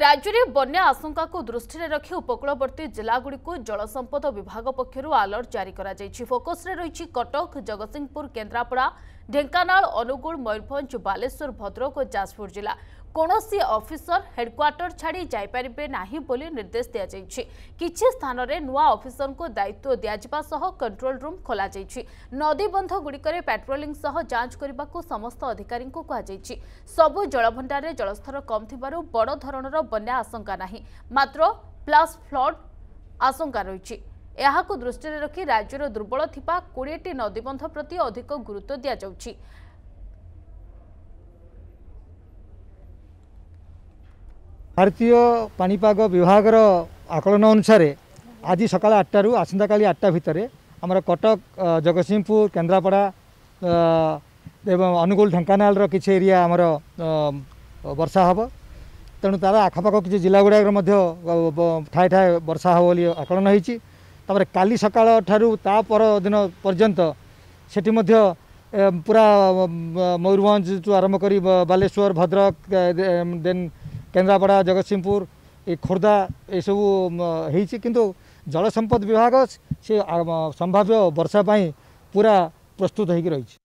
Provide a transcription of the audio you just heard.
राज्य बन्या आशंका दृष्टिले रखि उपकूलवर्ती जुडि जलसम्पद विभाग पक्ष आलर्ट जारी फोकस्रे र कटक जगतसिंहपुर केन्द्रापड़ा ढेङ्गानगु मयरभञ्ज जाजपुर जा କୌଣସି ଅଫିସର ହେଡ୍କ୍ୱାର୍ଟର ଛାଡ଼ି ଯାଇପାରିବେ ନାହିଁ ବୋଲି ନିର୍ଦ୍ଦେଶ ଦିଆଯାଇଛି କିଛି ସ୍ଥାନରେ ନୂଆ ଅଫିସରଙ୍କୁ ଦାୟିତ୍ୱ ଦିଆଯିବା ସହ କଣ୍ଟ୍ରୋଲ ରୁମ୍ ଖୋଲାଯାଇଛି ନଦୀବନ୍ଧଗୁଡ଼ିକରେ ପାଟ୍ରୋଲିଂ ସହ ଯାଞ୍ଚ କରିବାକୁ ସମସ୍ତ ଅଧିକାରୀଙ୍କୁ କୁହାଯାଇଛି ସବୁ ଜଳଭଣ୍ଡାରରେ ଜଳସ୍ତର କମ୍ ଥିବାରୁ ବଡ଼ ଧରଣର ବନ୍ୟା ଆଶଙ୍କା ନାହିଁ ମାତ୍ର ପ୍ଲାସ୍ ଫ୍ଲଡ୍ ଆଶଙ୍କା ରହିଛି ଏହାକୁ ଦୃଷ୍ଟିରେ ରଖି ରାଜ୍ୟର ଦୁର୍ବଳ ଥିବା କୋଡ଼ିଏଟି ନଦୀବନ୍ଧ ପ୍ରତି ଅଧିକ ଗୁରୁତ୍ୱ ଦିଆଯାଉଛି ଭାରତୀୟ ପାଣିପାଗ ବିଭାଗର ଆକଳନ ଅନୁସାରେ ଆଜି ସକାଳ ଆଠଟାରୁ ଆସନ୍ତାକାଲି ଆଠଟା ଭିତରେ ଆମର କଟକ ଜଗତସିଂହପୁର କେନ୍ଦ୍ରାପଡ଼ା ଏବଂ ଅନୁଗୁଳ ଢେଙ୍କାନାଳର କିଛି ଏରିଆ ଆମର ବର୍ଷା ହେବ ତେଣୁ ତା'ର ଆଖପାଖ କିଛି ଜିଲ୍ଲାଗୁଡ଼ାକରେ ମଧ୍ୟ ଠାଏ ଠାଏ ବର୍ଷା ହେବ ବୋଲି ଆକଳନ ହୋଇଛି ତା'ପରେ କାଲି ସକାଳ ଠାରୁ ତା ପରଦିନ ପର୍ଯ୍ୟନ୍ତ ସେଠି ମଧ୍ୟ ପୁରା ମୟୂରଭଞ୍ଜଠୁ ଆରମ୍ଭ କରି ବାଲେଶ୍ୱର ଭଦ୍ରକ ଦେନ୍ କେନ୍ଦ୍ରାପଡ଼ା ଜଗତସିଂହପୁର ଏ ଖୋର୍ଦ୍ଧା ଏସବୁ ହେଇଛି କିନ୍ତୁ ଜଳସମ୍ପଦ ବିଭାଗ ସେ ସମ୍ଭାବ୍ୟ ବର୍ଷା ପାଇଁ ପୁରା ପ୍ରସ୍ତୁତ ହୋଇକି ରହିଛି